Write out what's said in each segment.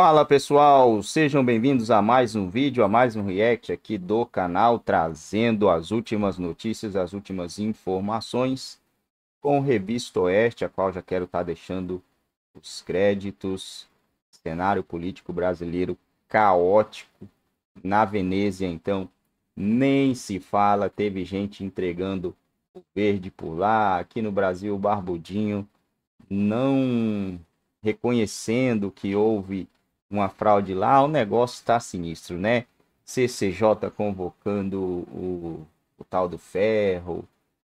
Fala pessoal, sejam bem-vindos a mais um vídeo, a mais um react aqui do canal, trazendo as últimas notícias, as últimas informações com Revista Oeste, a qual já quero estar tá deixando os créditos. Cenário político brasileiro caótico na Venezia, então nem se fala, teve gente entregando o verde por lá, aqui no Brasil, o Barbudinho não reconhecendo que houve uma fraude lá, o negócio está sinistro, né? CCJ convocando o, o tal do ferro,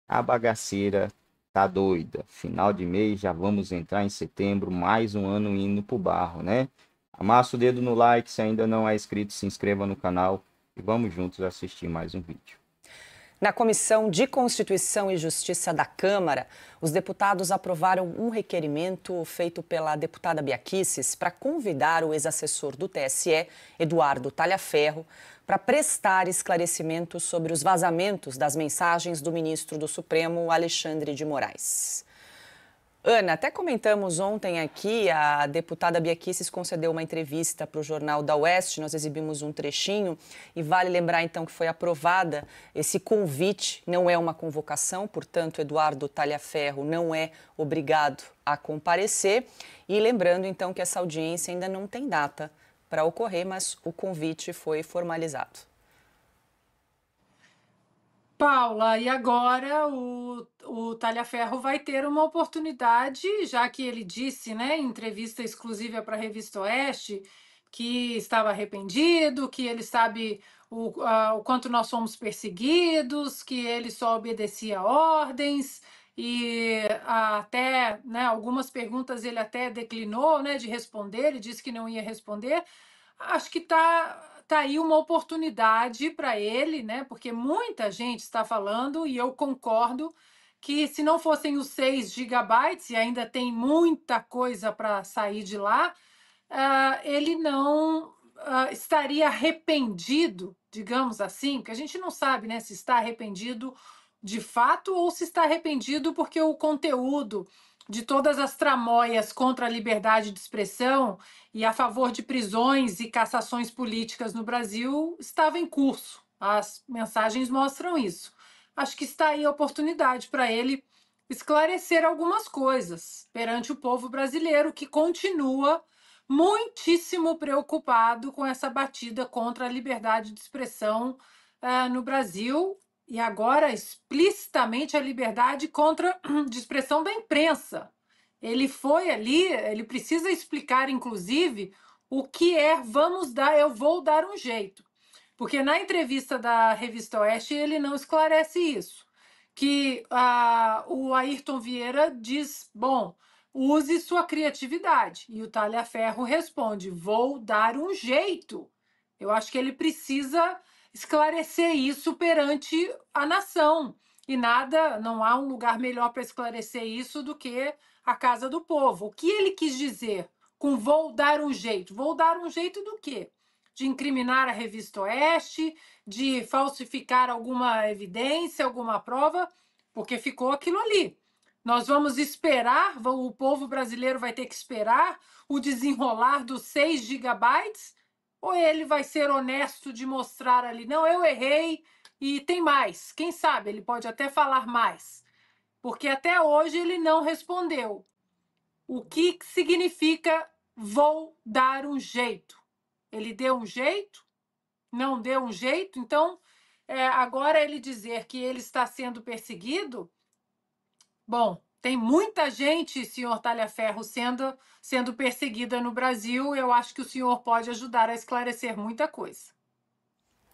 a bagaceira tá doida. Final de mês, já vamos entrar em setembro, mais um ano indo pro barro, né? Amassa o dedo no like, se ainda não é inscrito, se inscreva no canal e vamos juntos assistir mais um vídeo. Na Comissão de Constituição e Justiça da Câmara, os deputados aprovaram um requerimento feito pela deputada Biaquisses para convidar o ex-assessor do TSE, Eduardo Talhaferro, para prestar esclarecimentos sobre os vazamentos das mensagens do ministro do Supremo, Alexandre de Moraes. Ana, até comentamos ontem aqui, a deputada Bia Kicis concedeu uma entrevista para o jornal da Oeste, nós exibimos um trechinho e vale lembrar então que foi aprovada esse convite, não é uma convocação, portanto Eduardo Talhaferro não é obrigado a comparecer e lembrando então que essa audiência ainda não tem data para ocorrer, mas o convite foi formalizado. Paula, e agora o, o Talhaferro vai ter uma oportunidade, já que ele disse, né, em entrevista exclusiva para a Revista Oeste, que estava arrependido, que ele sabe o, o quanto nós somos perseguidos, que ele só obedecia ordens e até né, algumas perguntas ele até declinou né, de responder, ele disse que não ia responder. Acho que está tá aí uma oportunidade para ele, né? Porque muita gente está falando e eu concordo que se não fossem os 6 gigabytes e ainda tem muita coisa para sair de lá, uh, ele não uh, estaria arrependido, digamos assim, porque a gente não sabe, né, se está arrependido de fato ou se está arrependido porque o conteúdo de todas as tramóias contra a liberdade de expressão e a favor de prisões e cassações políticas no Brasil estava em curso. As mensagens mostram isso. Acho que está aí a oportunidade para ele esclarecer algumas coisas perante o povo brasileiro que continua muitíssimo preocupado com essa batida contra a liberdade de expressão uh, no Brasil e agora explicitamente a liberdade contra de expressão da imprensa. Ele foi ali, ele precisa explicar, inclusive, o que é vamos dar, eu vou dar um jeito. Porque na entrevista da revista Oeste ele não esclarece isso. Que ah, o Ayrton Vieira diz: bom, use sua criatividade. E o Talhaferro responde: vou dar um jeito. Eu acho que ele precisa esclarecer isso perante a nação. E nada, não há um lugar melhor para esclarecer isso do que a casa do povo. O que ele quis dizer com vou dar um jeito? Vou dar um jeito do quê? De incriminar a revista Oeste, de falsificar alguma evidência, alguma prova, porque ficou aquilo ali. Nós vamos esperar, o povo brasileiro vai ter que esperar o desenrolar dos 6 gigabytes ou ele vai ser honesto de mostrar ali, não, eu errei e tem mais. Quem sabe ele pode até falar mais, porque até hoje ele não respondeu. O que significa vou dar um jeito? Ele deu um jeito? Não deu um jeito? Então, é, agora ele dizer que ele está sendo perseguido, bom, tem muita gente, senhor Talhaferro, sendo, sendo perseguida no Brasil. Eu acho que o senhor pode ajudar a esclarecer muita coisa.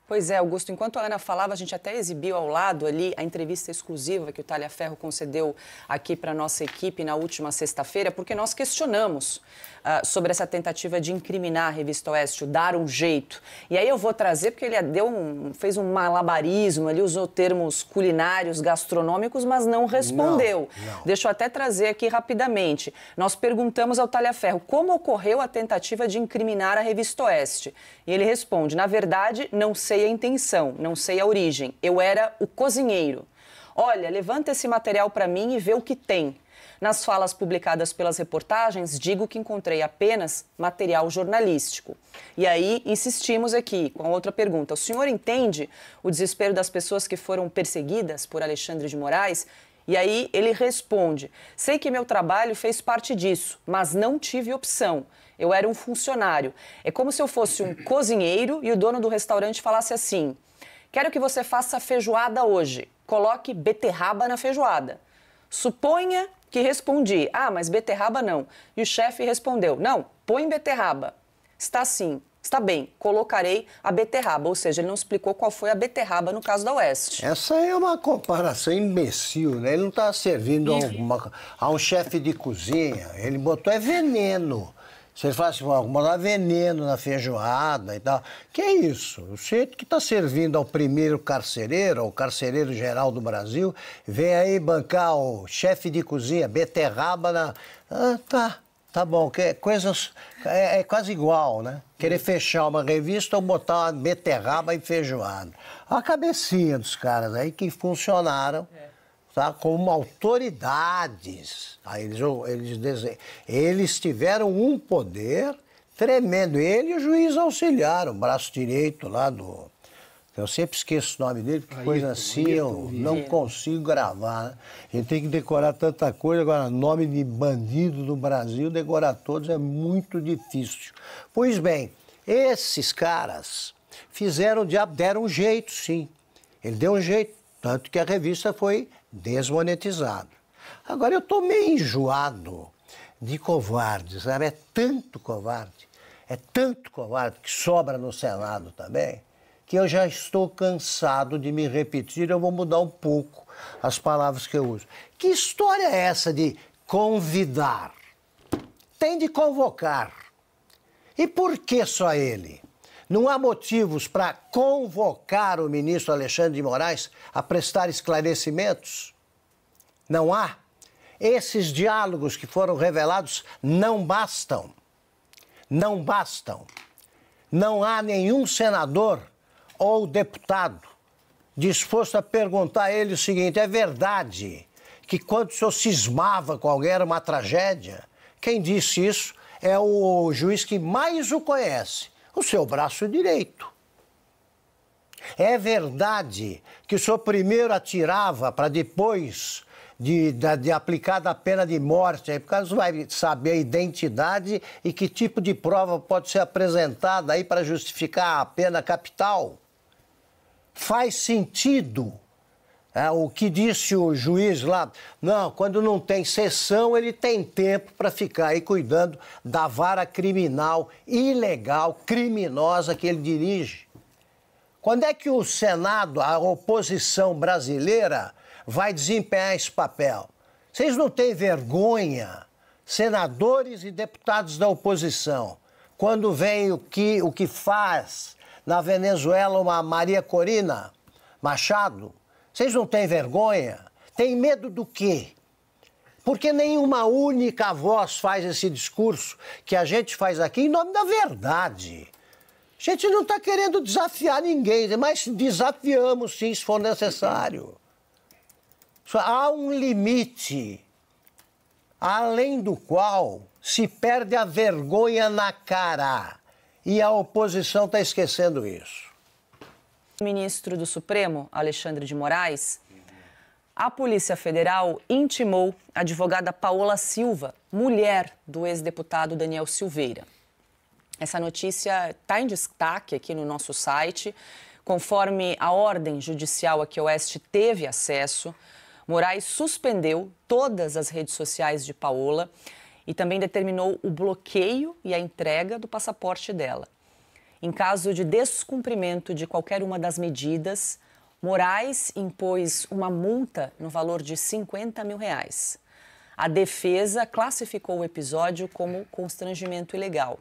Pois é, Augusto, enquanto a Ana falava, a gente até exibiu ao lado ali a entrevista exclusiva que o Talha Ferro concedeu aqui para a nossa equipe na última sexta-feira, porque nós questionamos uh, sobre essa tentativa de incriminar a Revista Oeste, dar um jeito. E aí eu vou trazer, porque ele deu um, fez um malabarismo, ele usou termos culinários, gastronômicos, mas não respondeu. Não, não. Deixa eu até trazer aqui rapidamente. Nós perguntamos ao Talha Ferro como ocorreu a tentativa de incriminar a Revista Oeste. E ele responde, na verdade, não sei sei a intenção, não sei a origem. Eu era o cozinheiro. Olha, levanta esse material para mim e vê o que tem. Nas falas publicadas pelas reportagens, digo que encontrei apenas material jornalístico. E aí insistimos aqui com a outra pergunta. O senhor entende o desespero das pessoas que foram perseguidas por Alexandre de Moraes? E aí ele responde: Sei que meu trabalho fez parte disso, mas não tive opção. Eu era um funcionário. É como se eu fosse um cozinheiro e o dono do restaurante falasse assim: Quero que você faça feijoada hoje. Coloque beterraba na feijoada. Suponha que respondi: Ah, mas beterraba não. E o chefe respondeu: Não, põe beterraba. Está sim. Está bem, colocarei a beterraba, ou seja, ele não explicou qual foi a beterraba no caso da Oeste. Essa é uma comparação imbecil, né? Ele não está servindo a, uma, a um chefe de cozinha, ele botou é veneno. Se ele falasse, vamos mandar veneno na feijoada e tal. Que é isso? O jeito que está servindo ao primeiro carcereiro, ao carcereiro geral do Brasil, vem aí bancar o chefe de cozinha, beterraba na. Ah, tá, tá bom. Que é, coisas, é, é quase igual, né? Querer uhum. fechar uma revista ou botar uma beterraba em feijoada. A cabecinha dos caras aí que funcionaram. É tá? como autoridades. Eles, eles, eles tiveram um poder tremendo. Ele e o juiz auxiliar, o braço direito lá do. Eu sempre esqueço o nome dele, porque coisa assim eu não consigo gravar. Né? tem que decorar tanta coisa. Agora, nome de bandido do Brasil, decorar todos é muito difícil. Pois bem, esses caras fizeram, deram um jeito, sim. Ele deu um jeito tanto que a revista foi desmonetizada. Agora, eu estou meio enjoado de covardes, sabe? É tanto covarde, é tanto covarde que sobra no Senado também, que eu já estou cansado de me repetir, eu vou mudar um pouco as palavras que eu uso. Que história é essa de convidar? Tem de convocar. E por que só ele? Não há motivos para convocar o ministro Alexandre de Moraes a prestar esclarecimentos? Não há. Esses diálogos que foram revelados não bastam. Não bastam. Não há nenhum senador ou deputado disposto a perguntar a ele o seguinte: é verdade que quando o senhor cismava com alguém era uma tragédia? Quem disse isso é o juiz que mais o conhece, o seu braço direito. É verdade que o senhor primeiro atirava para depois de, de, de aplicada a pena de morte, aí por causa vai saber a identidade e que tipo de prova pode ser apresentada aí para justificar a pena capital. Faz sentido é, o que disse o juiz lá? Não, quando não tem sessão, ele tem tempo para ficar aí cuidando da vara criminal, ilegal, criminosa que ele dirige. Quando é que o Senado, a oposição brasileira, vai desempenhar esse papel? Vocês não têm vergonha, senadores e deputados da oposição, quando vem o que, o que faz na Venezuela uma Maria Corina Machado? Vocês não têm vergonha? Tem medo do quê? Porque nenhuma única voz faz esse discurso que a gente faz aqui em nome da verdade. A gente não está querendo desafiar ninguém, mas desafiamos sim, se for necessário. Há um limite além do qual se perde a vergonha na cara. E a oposição está esquecendo isso ministro do Supremo, Alexandre de Moraes, a Polícia Federal intimou a advogada Paola Silva, mulher do ex-deputado Daniel Silveira. Essa notícia está em destaque aqui no nosso site. Conforme a ordem judicial a que o Oeste teve acesso, Moraes suspendeu todas as redes sociais de Paola e também determinou o bloqueio e a entrega do passaporte dela. Em caso de descumprimento de qualquer uma das medidas, Moraes impôs uma multa no valor de 50 mil reais. A defesa classificou o episódio como constrangimento ilegal.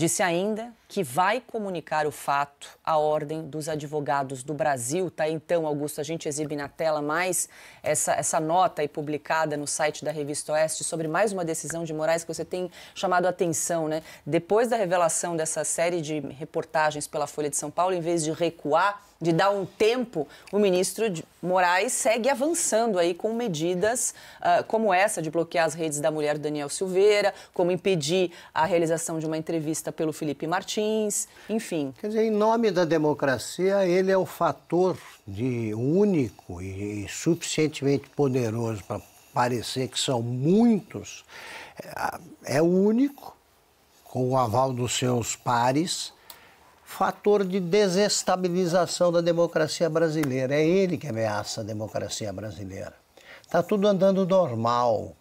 Disse ainda que vai comunicar o fato à Ordem dos Advogados do Brasil. Tá então, Augusto, a gente exibe na tela mais essa, essa nota aí publicada no site da Revista Oeste sobre mais uma decisão de Moraes que você tem chamado a atenção, né? Depois da revelação dessa série de reportagens pela Folha de São Paulo, em vez de recuar, de dar um tempo, o ministro Moraes segue avançando aí com medidas uh, como essa de bloquear as redes da mulher Daniel Silveira, como impedir a realização de uma entrevista pelo Felipe Martins, enfim. Quer dizer, em nome da democracia, ele é o fator de único e suficientemente poderoso para parecer que são muitos, é o é único, com o aval dos seus pares, fator de desestabilização da democracia brasileira. É ele que ameaça a democracia brasileira. Está tudo andando normal.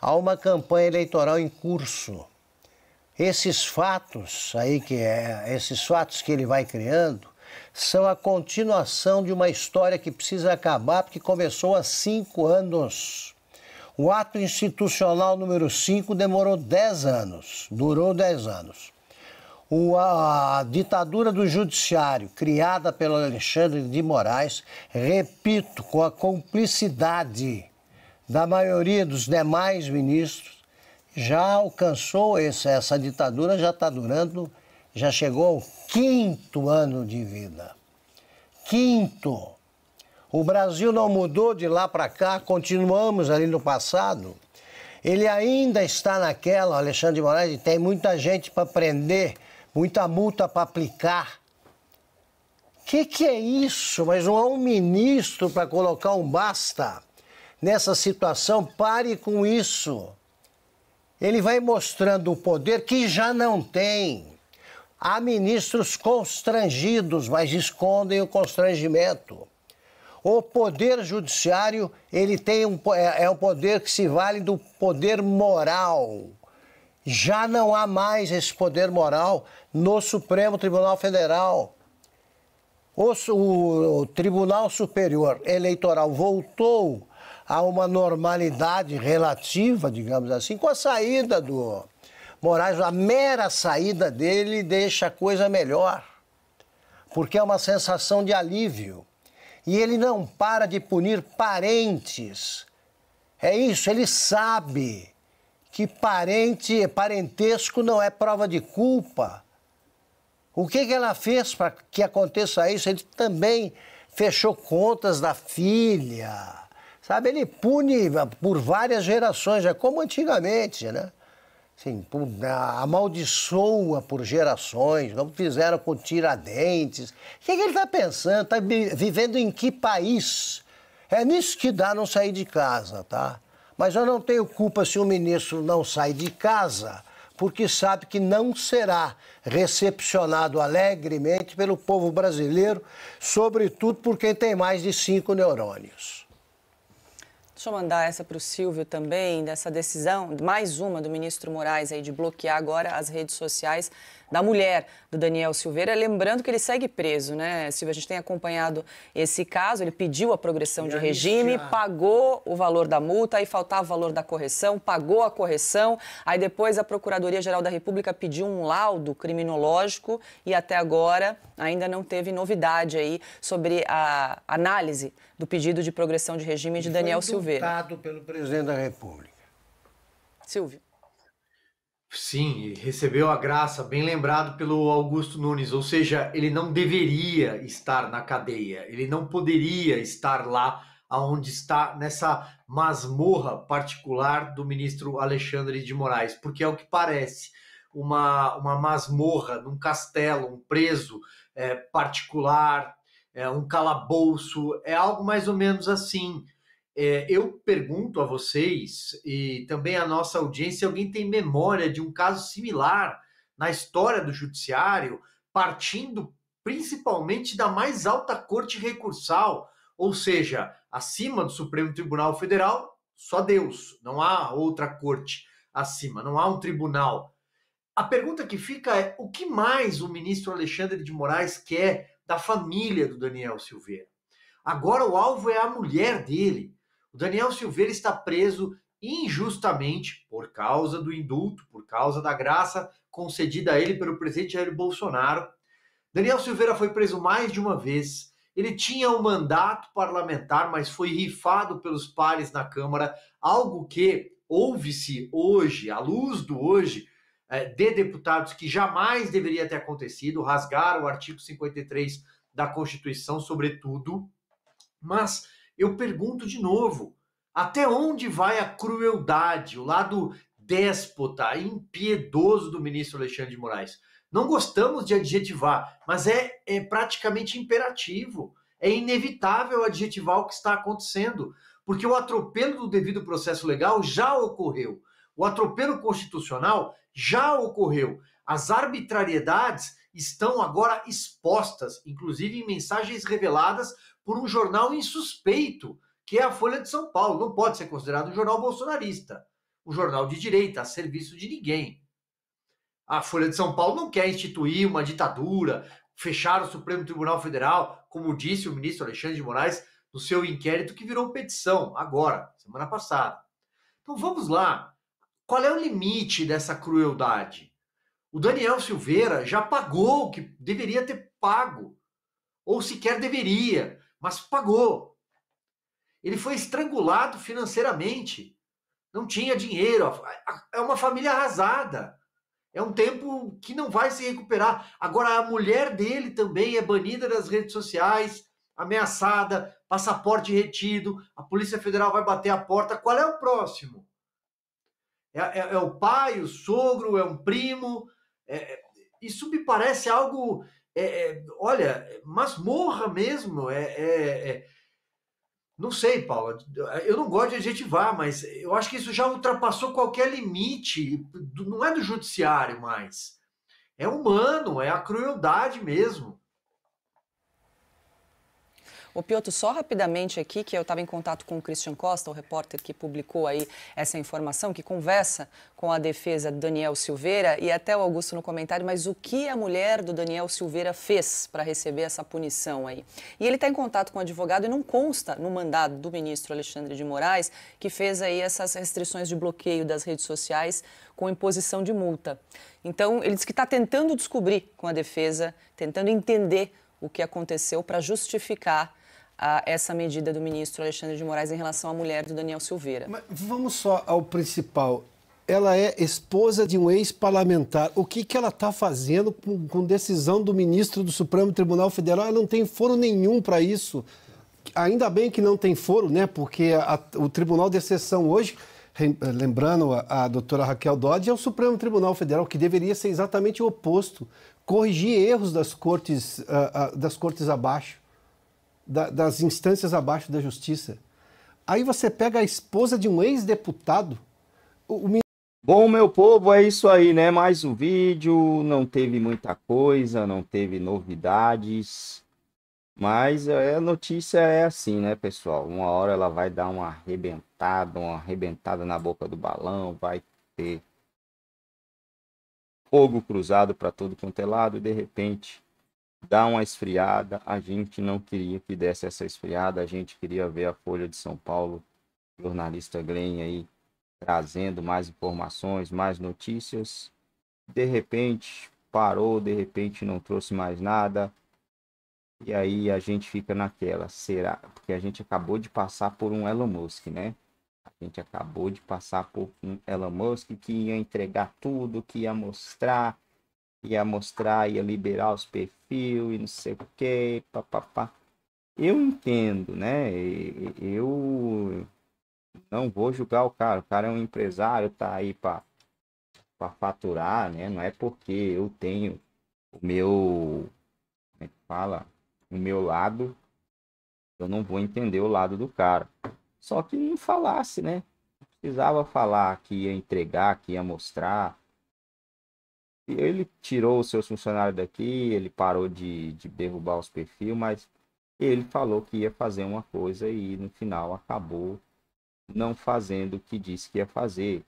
Há uma campanha eleitoral em curso. Esses fatos aí que é, esses fatos que ele vai criando são a continuação de uma história que precisa acabar porque começou há cinco anos. O ato institucional número 5 demorou dez anos, durou dez anos. O, a ditadura do judiciário, criada pelo Alexandre de Moraes, repito, com a cumplicidade da maioria dos demais ministros, já alcançou esse, essa ditadura, já está durando, já chegou ao quinto ano de vida. Quinto. O Brasil não mudou de lá para cá, continuamos ali no passado. Ele ainda está naquela, Alexandre de Moraes, e tem muita gente para prender muita multa para aplicar. O que, que é isso? Mas não há um ministro para colocar um basta nessa situação. Pare com isso. Ele vai mostrando o poder que já não tem. Há ministros constrangidos, mas escondem o constrangimento. O poder judiciário ele tem um, é, é um poder que se vale do poder moral. Já não há mais esse poder moral no Supremo Tribunal Federal. O, o, o Tribunal Superior Eleitoral voltou a uma normalidade relativa, digamos assim, com a saída do Moraes. A mera saída dele deixa a coisa melhor, porque é uma sensação de alívio. E ele não para de punir parentes. É isso, ele sabe que parente, parentesco não é prova de culpa. O que, que ela fez para que aconteça isso? Ele também fechou contas da filha. Sabe, ele pune por várias gerações, é como antigamente, né? Assim, né, amaldiçoa por gerações, Não fizeram com Tiradentes. O que, que ele está pensando? Está vivendo em que país? É nisso que dá não sair de casa, tá? Mas eu não tenho culpa se o ministro não sai de casa, porque sabe que não será recepcionado alegremente pelo povo brasileiro, sobretudo por quem tem mais de cinco neurônios. Deixa eu mandar essa para o Silvio também, dessa decisão, mais uma do ministro Moraes aí de bloquear agora as redes sociais da mulher do Daniel Silveira. Lembrando que ele segue preso, né, Silvia? A gente tem acompanhado esse caso. Ele pediu a progressão de regime, pagou o valor da multa, aí faltava o valor da correção, pagou a correção. Aí depois a Procuradoria-Geral da República pediu um laudo criminológico e até agora ainda não teve novidade aí sobre a análise do pedido de progressão de regime de Daniel Silveira. Foi Silveira. pelo presidente da República. Silvio. Sim, recebeu a graça, bem lembrado pelo Augusto Nunes, ou seja, ele não deveria estar na cadeia, ele não poderia estar lá aonde está nessa masmorra particular do ministro Alexandre de Moraes, porque é o que parece uma, uma masmorra, num castelo, um preso é, particular, é, um calabouço, é algo mais ou menos assim. É, eu pergunto a vocês e também à nossa audiência se alguém tem memória de um caso similar na história do judiciário, partindo principalmente da mais alta corte recursal, ou seja, acima do Supremo Tribunal Federal, só Deus, não há outra corte acima, não há um tribunal. A pergunta que fica é: o que mais o ministro Alexandre de Moraes quer da família do Daniel Silveira? Agora o alvo é a mulher dele, o Daniel Silveira está preso injustamente por causa do indulto, por causa da graça concedida a ele pelo presidente Jair Bolsonaro. Daniel Silveira foi preso mais de uma vez. Ele tinha um mandato parlamentar, mas foi rifado pelos pares na Câmara, algo que ouve-se hoje, à luz do hoje, é, de deputados que jamais deveria ter acontecido, rasgaram o artigo 53 da Constituição, sobretudo, mas eu pergunto de novo: até onde vai a crueldade, o lado déspota, impiedoso do ministro Alexandre de Moraes? Não gostamos de adjetivar, mas é, é praticamente imperativo. É inevitável adjetivar o que está acontecendo, porque o atropelo do devido processo legal já ocorreu. O atropelo constitucional já ocorreu. As arbitrariedades estão agora expostas, inclusive em mensagens reveladas por um jornal insuspeito, que é a Folha de São Paulo. Não pode ser considerado um jornal bolsonarista, um jornal de direita, a serviço de ninguém. A Folha de São Paulo não quer instituir uma ditadura, fechar o Supremo Tribunal Federal, como disse o ministro Alexandre de Moraes no seu inquérito que virou petição agora, semana passada. Então vamos lá. Qual é o limite dessa crueldade? O Daniel Silveira já pagou o que deveria ter pago, ou sequer deveria mas pagou. Ele foi estrangulado financeiramente. Não tinha dinheiro. É uma família arrasada. É um tempo que não vai se recuperar. Agora, a mulher dele também é banida das redes sociais, ameaçada, passaporte retido, a Polícia Federal vai bater a porta. Qual é o próximo? É, é, é o pai, o sogro, é um primo? É, é isso me parece algo é, é, olha, masmorra mesmo. É, é, é, não sei, Paula, eu não gosto de adjetivar, mas eu acho que isso já ultrapassou qualquer limite, não é do judiciário mais. É humano, é a crueldade mesmo. O Pioto, só rapidamente aqui, que eu estava em contato com o Christian Costa, o repórter que publicou aí essa informação, que conversa com a defesa do Daniel Silveira e até o Augusto no comentário, mas o que a mulher do Daniel Silveira fez para receber essa punição aí? E ele está em contato com o advogado e não consta no mandado do ministro Alexandre de Moraes, que fez aí essas restrições de bloqueio das redes sociais com imposição de multa. Então, ele diz que está tentando descobrir com a defesa, tentando entender o que aconteceu para justificar a essa medida do ministro Alexandre de Moraes em relação à mulher do Daniel Silveira. Mas vamos só ao principal. Ela é esposa de um ex-parlamentar. O que, que ela está fazendo com, com decisão do ministro do Supremo Tribunal Federal? Ela não tem foro nenhum para isso. Ainda bem que não tem foro, né? Porque a, o Tribunal de Exceção hoje lembrando a, a doutora Raquel Dodge, é o Supremo Tribunal Federal, que deveria ser exatamente o oposto corrigir erros das cortes, uh, uh, das cortes abaixo da, das instâncias abaixo da justiça. Aí você pega a esposa de um ex-deputado. O... Bom, meu povo, é isso aí, né? Mais um vídeo. Não teve muita coisa, não teve novidades. Mas é, a notícia é assim, né, pessoal? Uma hora ela vai dar uma arrebentada, uma arrebentada na boca do balão, vai ter fogo cruzado para todo quanto é lado e de repente dá uma esfriada. A gente não queria que desse essa esfriada, a gente queria ver a Folha de São Paulo, jornalista Glenn aí trazendo mais informações, mais notícias. De repente parou, de repente não trouxe mais nada. E aí a gente fica naquela, será? Porque a gente acabou de passar por um Elon Musk, né? A gente acabou de passar por um Elon Musk que ia entregar tudo, que ia mostrar, ia mostrar, ia liberar os perfis e não sei o que, papapá. Eu entendo, né? Eu não vou julgar o cara. O cara é um empresário, tá aí para para faturar, né? Não é porque eu tenho o meu, como é que fala, o meu lado, eu não vou entender o lado do cara. Só que não falasse, né? precisava falar que ia entregar, que ia mostrar, ele tirou os seus funcionários daqui, ele parou de, de derrubar os perfis, mas ele falou que ia fazer uma coisa e no final acabou não fazendo o que disse que ia fazer.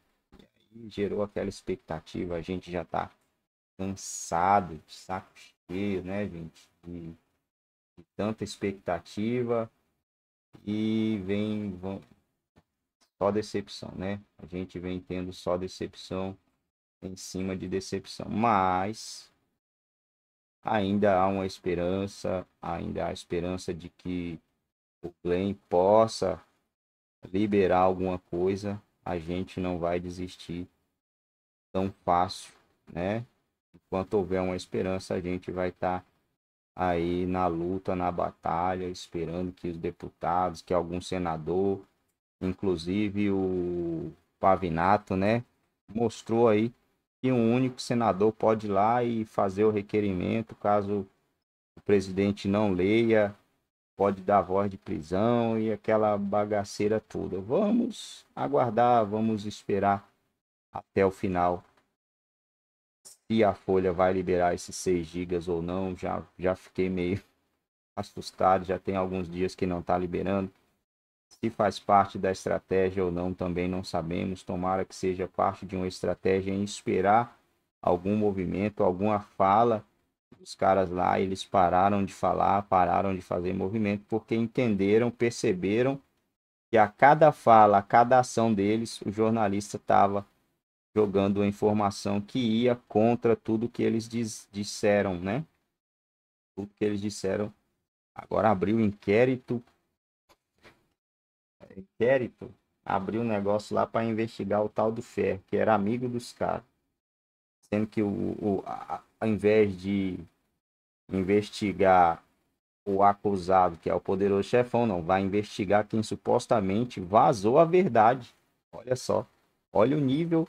E gerou aquela expectativa, a gente já está cansado, de saco cheio, né, gente? De, de tanta expectativa e vem vão, só decepção, né? A gente vem tendo só decepção em cima de decepção. Mas ainda há uma esperança, ainda há esperança de que o Glenn possa liberar alguma coisa. A gente não vai desistir tão fácil, né? Enquanto houver uma esperança, a gente vai estar tá aí na luta, na batalha, esperando que os deputados, que algum senador, inclusive o Pavinato, né, mostrou aí que um único senador pode ir lá e fazer o requerimento, caso o presidente não leia, pode dar voz de prisão e aquela bagaceira toda. Vamos aguardar, vamos esperar até o final. Se a Folha vai liberar esses 6 gigas ou não, já, já fiquei meio assustado, já tem alguns dias que não está liberando. Se faz parte da estratégia ou não, também não sabemos. Tomara que seja parte de uma estratégia em esperar algum movimento, alguma fala. Os caras lá, eles pararam de falar, pararam de fazer movimento, porque entenderam, perceberam que a cada fala, a cada ação deles, o jornalista estava jogando a informação que ia contra tudo que eles diz, disseram, né? Tudo que eles disseram. Agora abriu inquérito inquérito, abriu um negócio lá para investigar o tal do Fer, que era amigo dos caras. Sendo que o, o a, ao invés de investigar o acusado, que é o poderoso chefão, não, vai investigar quem supostamente vazou a verdade. Olha só, olha o nível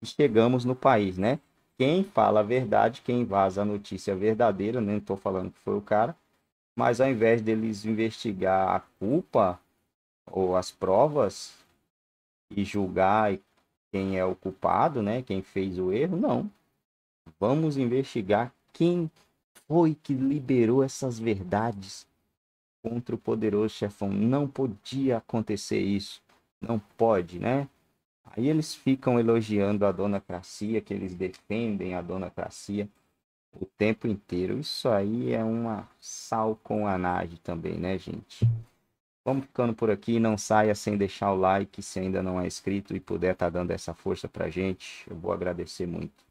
que chegamos no país, né? Quem fala a verdade, quem vaza a notícia verdadeira, nem né? estou falando que foi o cara, mas ao invés deles investigar a culpa ou as provas e julgar quem é o culpado, né? Quem fez o erro, não. Vamos investigar quem foi que liberou essas verdades contra o poderoso chefão. Não podia acontecer isso. Não pode, né? Aí eles ficam elogiando a Dona Cracia, que eles defendem a Dona Cracia o tempo inteiro. Isso aí é uma sal com anage também, né, gente? Vamos ficando por aqui. Não saia sem deixar o like se ainda não é inscrito e puder estar tá dando essa força a gente. Eu vou agradecer muito.